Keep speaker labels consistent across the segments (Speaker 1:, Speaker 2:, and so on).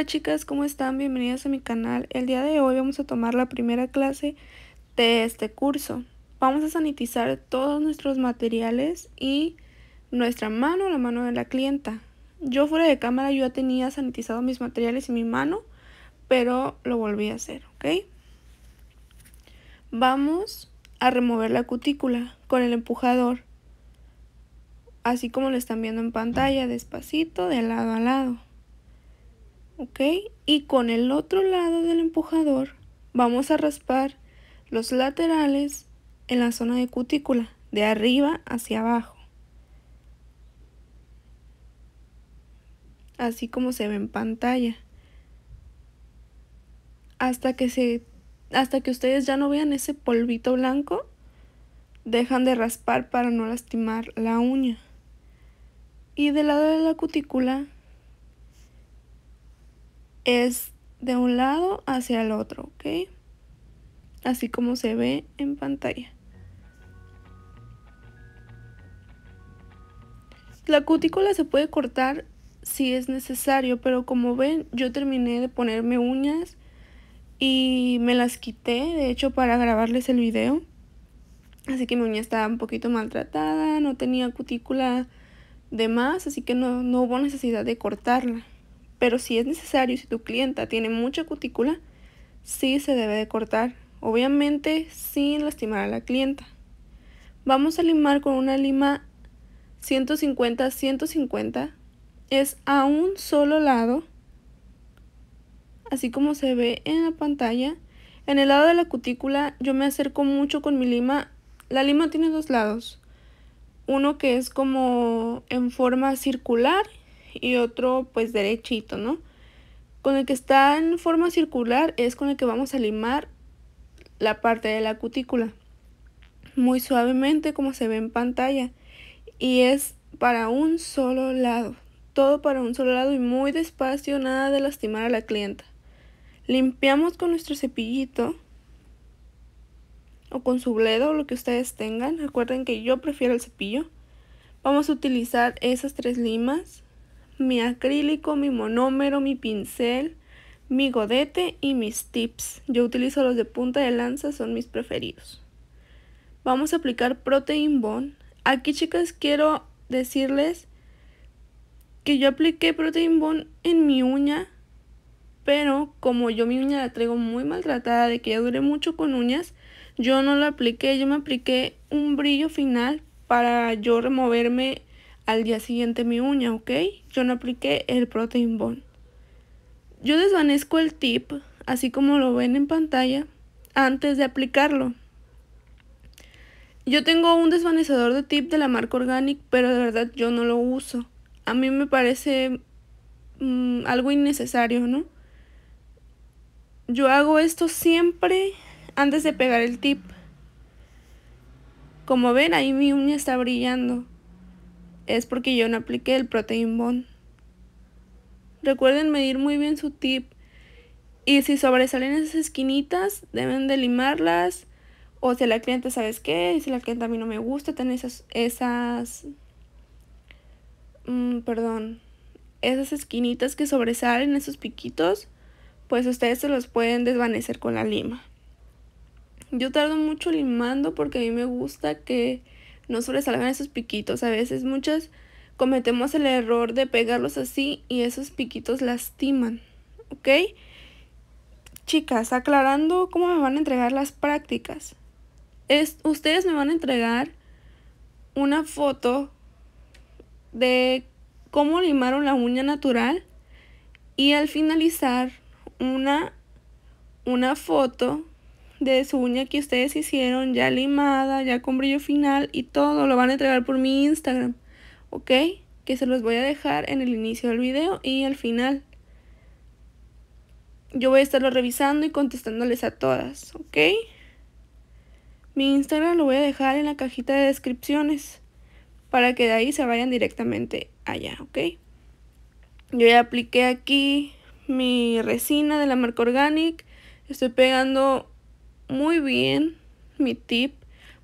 Speaker 1: Hola chicas, ¿cómo están? Bienvenidas a mi canal. El día de hoy vamos a tomar la primera clase de este curso. Vamos a sanitizar todos nuestros materiales y nuestra mano, la mano de la clienta. Yo fuera de cámara yo ya tenía sanitizado mis materiales y mi mano, pero lo volví a hacer, ¿ok? Vamos a remover la cutícula con el empujador, así como lo están viendo en pantalla, despacito, de lado a lado. ¿ok? Y con el otro lado del empujador vamos a raspar los laterales en la zona de cutícula, de arriba hacia abajo. Así como se ve en pantalla. Hasta que, se, hasta que ustedes ya no vean ese polvito blanco, dejan de raspar para no lastimar la uña. Y del lado de la cutícula es de un lado hacia el otro, ¿ok? Así como se ve en pantalla. La cutícula se puede cortar si es necesario, pero como ven yo terminé de ponerme uñas y me las quité, de hecho, para grabarles el video. Así que mi uña estaba un poquito maltratada, no tenía cutícula de más, así que no, no hubo necesidad de cortarla. Pero si es necesario, si tu clienta tiene mucha cutícula, sí se debe de cortar, obviamente sin lastimar a la clienta. Vamos a limar con una lima 150-150, es a un solo lado, así como se ve en la pantalla. En el lado de la cutícula yo me acerco mucho con mi lima, la lima tiene dos lados, uno que es como en forma circular y otro pues derechito, ¿no? Con el que está en forma circular es con el que vamos a limar la parte de la cutícula. Muy suavemente como se ve en pantalla. Y es para un solo lado. Todo para un solo lado y muy despacio, nada de lastimar a la clienta. Limpiamos con nuestro cepillito o con su bledo, lo que ustedes tengan. Recuerden que yo prefiero el cepillo. Vamos a utilizar esas tres limas mi acrílico, mi monómero, mi pincel, mi godete y mis tips. Yo utilizo los de punta de lanza, son mis preferidos. Vamos a aplicar Protein Bond. Aquí chicas quiero decirles que yo apliqué Protein Bond en mi uña, pero como yo mi uña la traigo muy maltratada de que ya dure mucho con uñas, yo no la apliqué, yo me apliqué un brillo final para yo removerme al día siguiente mi uña, ¿ok? Yo no apliqué el Protein Bone, Yo desvanezco el tip, así como lo ven en pantalla, antes de aplicarlo. Yo tengo un desvanecedor de tip de la marca Organic, pero de verdad yo no lo uso. A mí me parece mm, algo innecesario, ¿no? Yo hago esto siempre antes de pegar el tip. Como ven, ahí mi uña está brillando es porque yo no apliqué el protein bond. Recuerden medir muy bien su tip y si sobresalen esas esquinitas deben de limarlas o si la cliente sabes qué y si la cliente a mí no me gusta tener esas esas mm, perdón esas esquinitas que sobresalen esos piquitos pues ustedes se los pueden desvanecer con la lima yo tardo mucho limando porque a mí me gusta que no sobresalgan esos piquitos. A veces muchas cometemos el error de pegarlos así y esos piquitos lastiman, ¿ok? Chicas, aclarando cómo me van a entregar las prácticas. Es, ustedes me van a entregar una foto de cómo limaron la uña natural y al finalizar una, una foto de su uña que ustedes hicieron, ya limada, ya con brillo final y todo, lo van a entregar por mi Instagram, ¿ok? Que se los voy a dejar en el inicio del video y al final. Yo voy a estarlo revisando y contestándoles a todas, ¿ok? Mi Instagram lo voy a dejar en la cajita de descripciones para que de ahí se vayan directamente allá, ¿ok? Yo ya apliqué aquí mi resina de la marca Organic. Estoy pegando muy bien mi tip.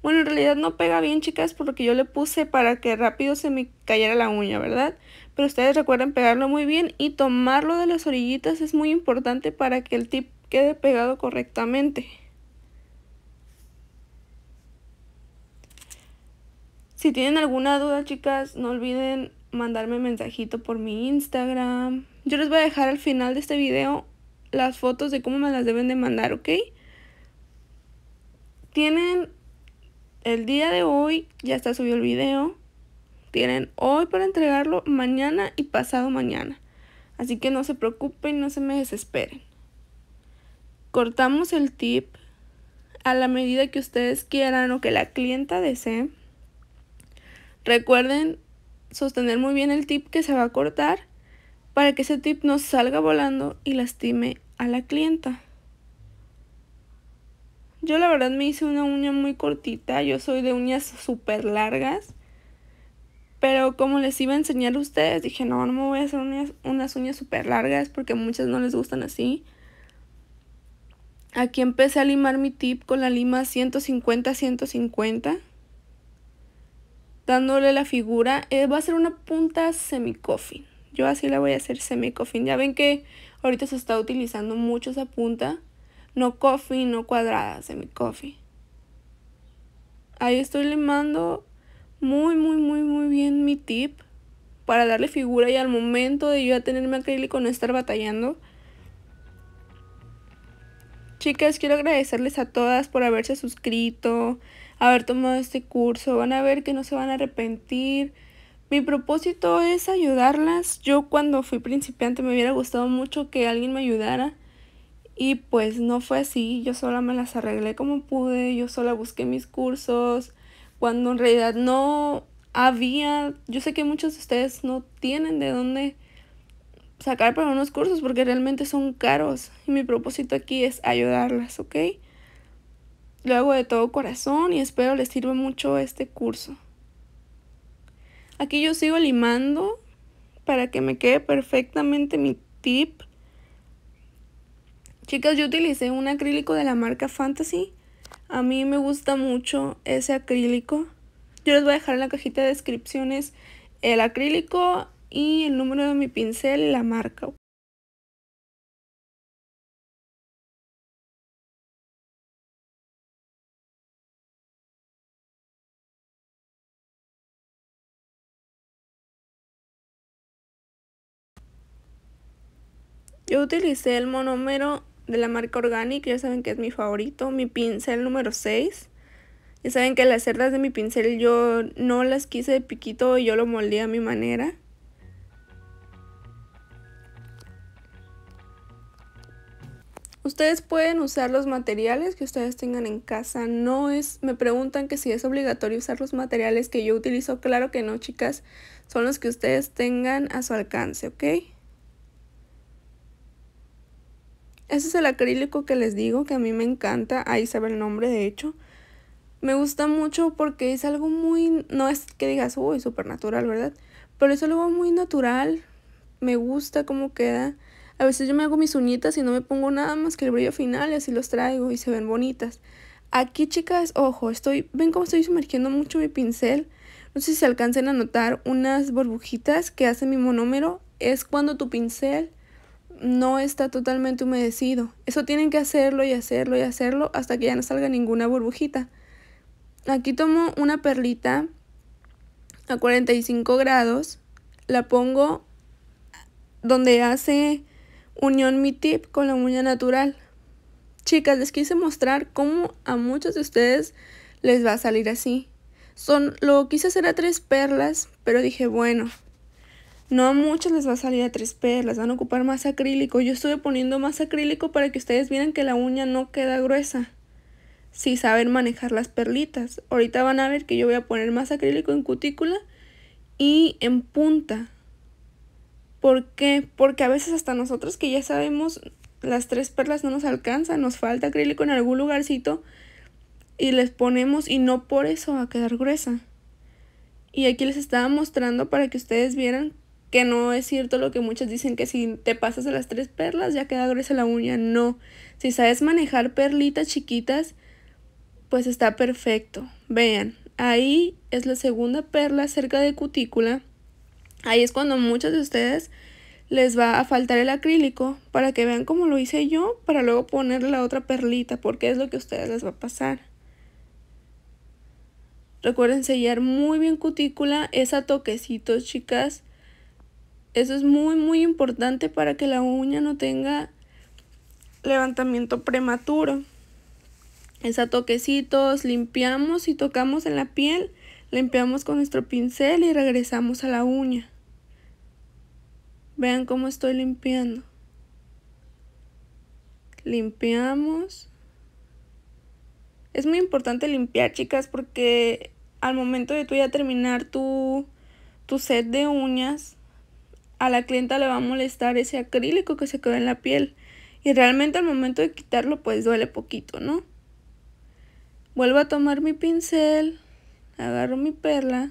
Speaker 1: Bueno, en realidad no pega bien, chicas, porque yo le puse para que rápido se me cayera la uña, ¿verdad? Pero ustedes recuerden pegarlo muy bien y tomarlo de las orillitas es muy importante para que el tip quede pegado correctamente. Si tienen alguna duda, chicas, no olviden mandarme mensajito por mi Instagram. Yo les voy a dejar al final de este video las fotos de cómo me las deben de mandar, ¿ok? Tienen el día de hoy, ya está subido el video. Tienen hoy para entregarlo, mañana y pasado mañana. Así que no se preocupen, no se me desesperen. Cortamos el tip a la medida que ustedes quieran o que la clienta desee. Recuerden sostener muy bien el tip que se va a cortar para que ese tip no salga volando y lastime a la clienta. Yo la verdad me hice una uña muy cortita, yo soy de uñas súper largas. Pero como les iba a enseñar a ustedes, dije, no, no me voy a hacer unas, uñas súper largas porque muchas no les gustan así. Aquí empecé a limar mi tip con la lima 150-150. Dándole la figura. Eh, va a ser una punta semi-coffin. Yo así la voy a hacer semi-coffin, Ya ven que ahorita se está utilizando mucho esa punta. No coffee, no cuadrada, semi coffee. Ahí estoy mando muy, muy, muy, muy bien mi tip para darle figura y al momento de yo a tenerme acrílico no estar batallando. Chicas, quiero agradecerles a todas por haberse suscrito, haber tomado este curso. Van a ver que no se van a arrepentir. Mi propósito es ayudarlas. Yo cuando fui principiante me hubiera gustado mucho que alguien me ayudara. Y pues no fue así, yo sola me las arreglé como pude, yo sola busqué mis cursos, cuando en realidad no había, yo sé que muchos de ustedes no tienen de dónde sacar para unos cursos porque realmente son caros y mi propósito aquí es ayudarlas, ¿ok? Lo hago de todo corazón y espero les sirva mucho este curso. Aquí yo sigo limando para que me quede perfectamente mi tip Chicas, yo utilicé un acrílico de la marca Fantasy. A mí me gusta mucho ese acrílico. Yo les voy a dejar en la cajita de descripciones el acrílico y el número de mi pincel y la marca. Yo utilicé el monómero de la marca Organic, ya saben que es mi favorito, mi pincel número 6. Ya saben que las cerdas de mi pincel yo no las quise de piquito, yo lo moldeé a mi manera. Ustedes pueden usar los materiales que ustedes tengan en casa. No es, me preguntan que si es obligatorio usar los materiales que yo utilizo. Claro que no, chicas. Son los que ustedes tengan a su alcance, ¿ok? Ese es el acrílico que les digo, que a mí me encanta. Ahí sabe el nombre, de hecho. Me gusta mucho porque es algo muy... No es que digas, uy, súper natural, ¿verdad? Pero es algo muy natural. Me gusta cómo queda. A veces yo me hago mis uñitas y no me pongo nada más que el brillo final y así los traigo y se ven bonitas. Aquí, chicas, ojo, estoy... ¿Ven cómo estoy sumergiendo mucho mi pincel? No sé si se alcancen a notar unas burbujitas que hace mi monómero. Es cuando tu pincel no está totalmente humedecido. Eso tienen que hacerlo y hacerlo y hacerlo hasta que ya no salga ninguna burbujita. Aquí tomo una perlita a 45 grados, la pongo donde hace unión mi tip con la uña natural. Chicas, les quise mostrar cómo a muchos de ustedes les va a salir así. Son, lo quise hacer a tres perlas, pero dije, bueno, no a muchos les va a salir a tres perlas, van a ocupar más acrílico. Yo estuve poniendo más acrílico para que ustedes vieran que la uña no queda gruesa. Si saben manejar las perlitas. Ahorita van a ver que yo voy a poner más acrílico en cutícula y en punta. ¿Por qué? Porque a veces hasta nosotros que ya sabemos las tres perlas no nos alcanzan, nos falta acrílico en algún lugarcito y les ponemos y no por eso va a quedar gruesa. Y aquí les estaba mostrando para que ustedes vieran que no es cierto lo que muchas dicen que si te pasas a las tres perlas ya queda gruesa la uña. No, si sabes manejar perlitas chiquitas, pues está perfecto. Vean, ahí es la segunda perla cerca de cutícula. Ahí es cuando muchos de ustedes les va a faltar el acrílico para que vean cómo lo hice yo para luego poner la otra perlita porque es lo que a ustedes les va a pasar. Recuerden sellar muy bien cutícula, es a toquecitos chicas eso es muy, muy importante para que la uña no tenga levantamiento prematuro. Es toquecitos, limpiamos y tocamos en la piel, limpiamos con nuestro pincel y regresamos a la uña. Vean cómo estoy limpiando. Limpiamos. Es muy importante limpiar, chicas, porque al momento de tú ya terminar tu, tu set de uñas, a la clienta le va a molestar ese acrílico que se quedó en la piel. Y realmente al momento de quitarlo pues duele poquito, ¿no? Vuelvo a tomar mi pincel, agarro mi perla,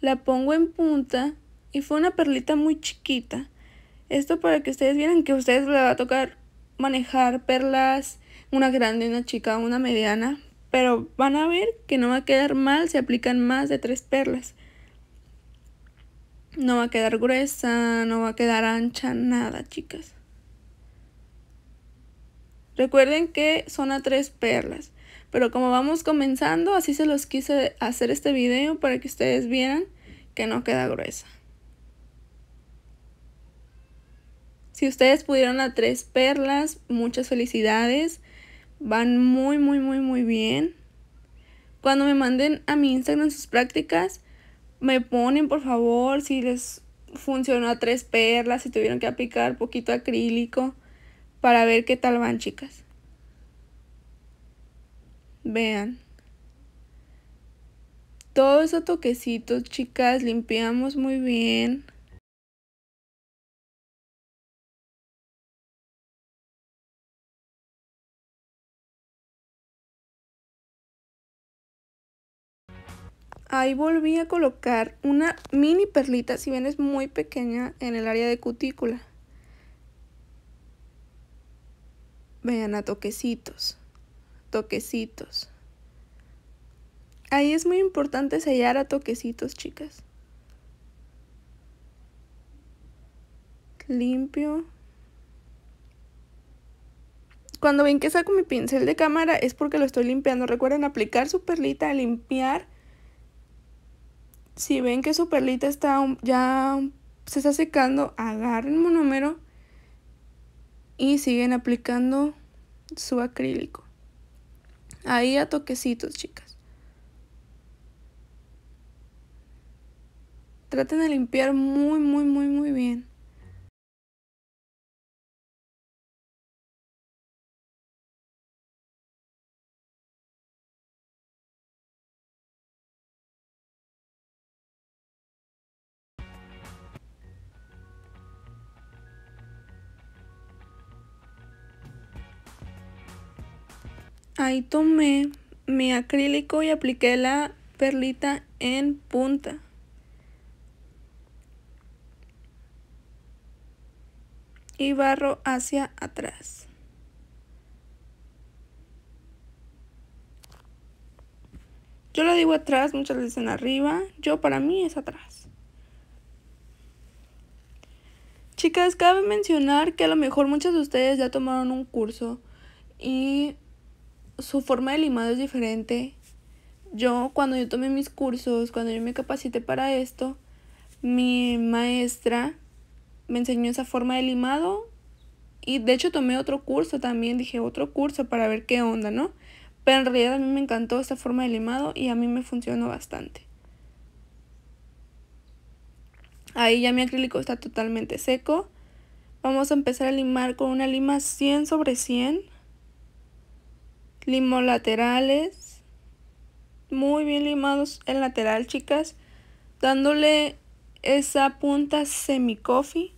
Speaker 1: la pongo en punta y fue una perlita muy chiquita. Esto para que ustedes vieran que ustedes le va a tocar manejar perlas, una grande, una chica, una mediana, pero van a ver que no va a quedar mal si aplican más de tres perlas. No va a quedar gruesa, no va a quedar ancha, nada, chicas. Recuerden que son a tres perlas. Pero como vamos comenzando, así se los quise hacer este video para que ustedes vieran que no queda gruesa. Si ustedes pudieron a tres perlas, muchas felicidades. Van muy, muy, muy, muy bien. Cuando me manden a mi Instagram sus prácticas, me ponen por favor si les funcionó a tres perlas, si tuvieron que aplicar poquito acrílico para ver qué tal van chicas. Vean. Todos esos toquecitos chicas limpiamos muy bien. ahí volví a colocar una mini perlita, si bien es muy pequeña, en el área de cutícula. Vean a toquecitos, toquecitos. Ahí es muy importante sellar a toquecitos, chicas. Limpio. Cuando ven que saco mi pincel de cámara es porque lo estoy limpiando. Recuerden aplicar su perlita, limpiar si ven que su perlita está ya se está secando, agarren monómero y siguen aplicando su acrílico. Ahí a toquecitos, chicas. Traten de limpiar muy, muy, muy, muy bien. Ahí tomé mi acrílico y apliqué la perlita en punta. Y barro hacia atrás. Yo lo digo atrás, muchas veces dicen arriba. Yo para mí es atrás. Chicas, cabe mencionar que a lo mejor muchas de ustedes ya tomaron un curso y su forma de limado es diferente. Yo, cuando yo tomé mis cursos, cuando yo me capacité para esto, mi maestra me enseñó esa forma de limado y de hecho tomé otro curso también, dije otro curso para ver qué onda, ¿no? Pero en realidad a mí me encantó esta forma de limado y a mí me funcionó bastante. Ahí ya mi acrílico está totalmente seco. Vamos a empezar a limar con una lima 100 sobre 100 limo laterales, muy bien limados el lateral chicas, dándole esa punta semi coffee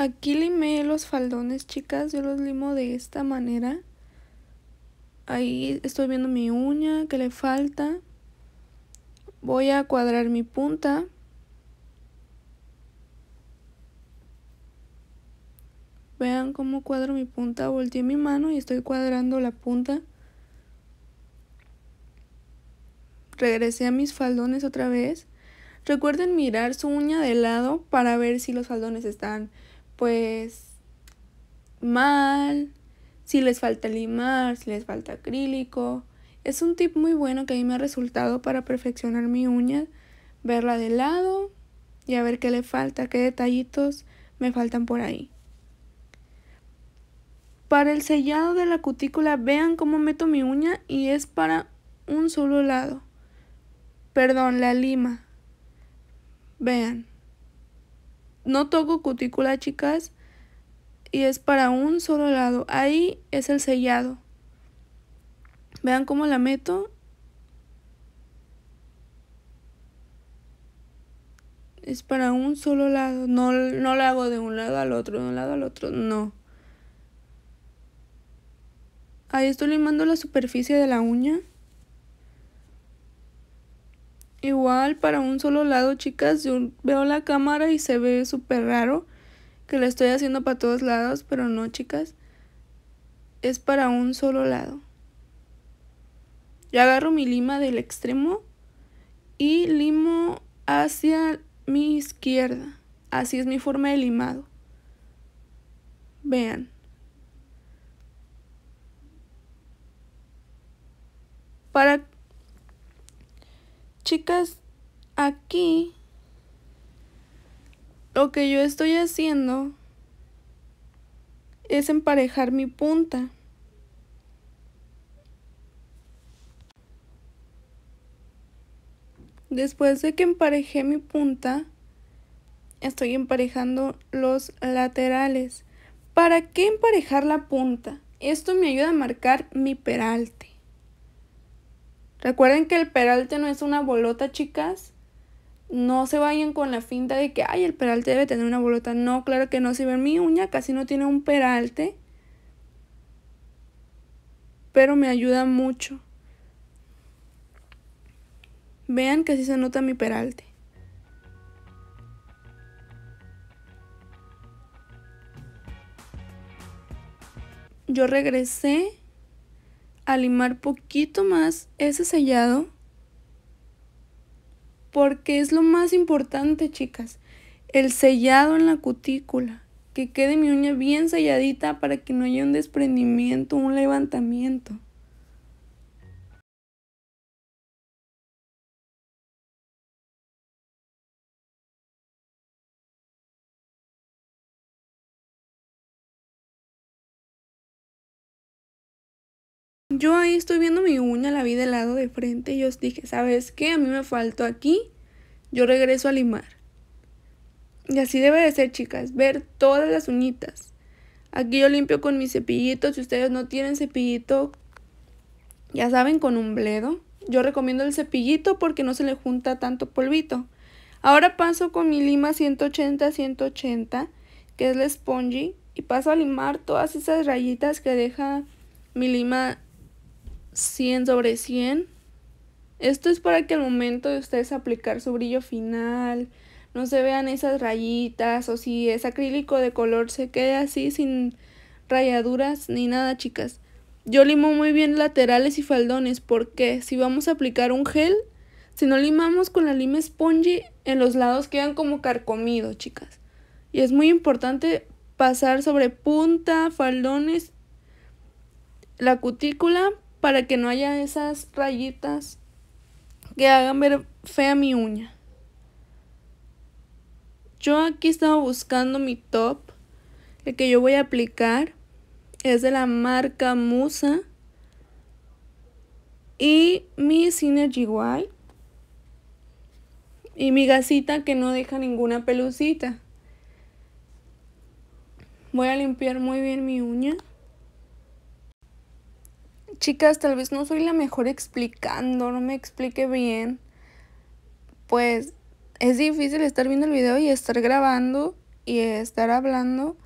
Speaker 1: Aquí limé los faldones, chicas. Yo los limo de esta manera. Ahí estoy viendo mi uña que le falta. Voy a cuadrar mi punta. Vean cómo cuadro mi punta. Volteé mi mano y estoy cuadrando la punta. Regresé a mis faldones otra vez. Recuerden mirar su uña de lado para ver si los faldones están pues mal, si les falta limar, si les falta acrílico. Es un tip muy bueno que a mí me ha resultado para perfeccionar mi uña, verla de lado y a ver qué le falta, qué detallitos me faltan por ahí. Para el sellado de la cutícula, vean cómo meto mi uña y es para un solo lado. Perdón, la lima. Vean no toco cutícula, chicas, y es para un solo lado. Ahí es el sellado. Vean cómo la meto. Es para un solo lado. No, no la hago de un lado al otro, de un lado al otro. No. Ahí estoy limando la superficie de la uña. Igual para un solo lado, chicas, yo veo la cámara y se ve súper raro que lo estoy haciendo para todos lados, pero no, chicas. Es para un solo lado. Yo agarro mi lima del extremo y limo hacia mi izquierda. Así es mi forma de limado. Vean. Para Chicas, aquí lo que yo estoy haciendo es emparejar mi punta. Después de que emparejé mi punta, estoy emparejando los laterales. ¿Para qué emparejar la punta? Esto me ayuda a marcar mi peralte. Recuerden que el peralte no es una bolota, chicas. No se vayan con la finta de que, ay, el peralte debe tener una bolota. No, claro que no. Si ven mi uña, casi no tiene un peralte. Pero me ayuda mucho. Vean que así se nota mi peralte. Yo regresé Alimar poquito más ese sellado porque es lo más importante, chicas. El sellado en la cutícula. Que quede mi uña bien selladita para que no haya un desprendimiento, un levantamiento. yo ahí estoy viendo mi uña, la vi del lado de frente y yo dije, ¿sabes qué? A mí me faltó aquí, yo regreso a limar. Y así debe de ser, chicas, ver todas las uñitas. Aquí yo limpio con mi cepillito, si ustedes no tienen cepillito, ya saben, con un bledo. Yo recomiendo el cepillito porque no se le junta tanto polvito. Ahora paso con mi lima 180-180, que es la spongy, y paso a limar todas esas rayitas que deja mi lima 100 sobre 100. Esto es para que al momento de ustedes aplicar su brillo final no se vean esas rayitas o si es acrílico de color se quede así sin rayaduras ni nada chicas. Yo limo muy bien laterales y faldones porque si vamos a aplicar un gel, si no limamos con la lima esponji, en los lados quedan como carcomidos chicas. Y es muy importante pasar sobre punta, faldones, la cutícula para que no haya esas rayitas que hagan ver fea mi uña. Yo aquí estaba buscando mi top. El que yo voy a aplicar es de la marca Musa. Y mi Synergy White. Y mi gasita que no deja ninguna pelucita. Voy a limpiar muy bien mi uña chicas, tal vez no soy la mejor explicando, no me explique bien, pues es difícil estar viendo el video y estar grabando y estar hablando,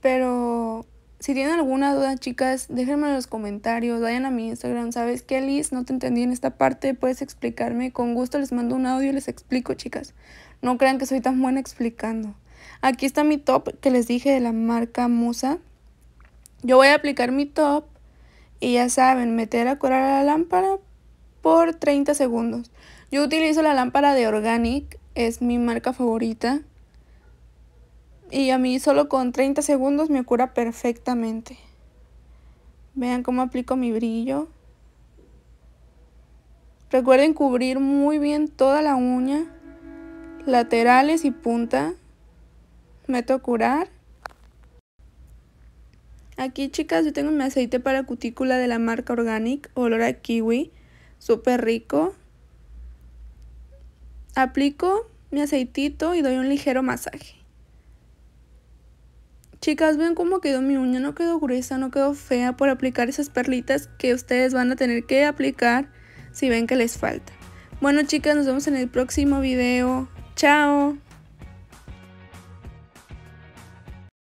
Speaker 1: pero si tienen alguna duda, chicas, déjenme en los comentarios, vayan a mi Instagram, ¿sabes qué, Liz? No te entendí en esta parte, puedes explicarme, con gusto les mando un audio y les explico, chicas. No crean que soy tan buena explicando. Aquí está mi top que les dije de la marca Musa. Yo voy a aplicar mi top y ya saben, meter a curar a la lámpara por 30 segundos. Yo utilizo la lámpara de Organic, es mi marca favorita. Y a mí solo con 30 segundos me cura perfectamente. Vean cómo aplico mi brillo. Recuerden cubrir muy bien toda la uña, laterales y punta. Meto a curar. Aquí chicas yo tengo mi aceite para cutícula de la marca Organic, olor a kiwi, súper rico. Aplico mi aceitito y doy un ligero masaje. Chicas, ven cómo quedó mi uña, no quedó gruesa, no quedó fea por aplicar esas perlitas que ustedes van a tener que aplicar si ven que les falta. Bueno chicas, nos vemos en el próximo video. Chao.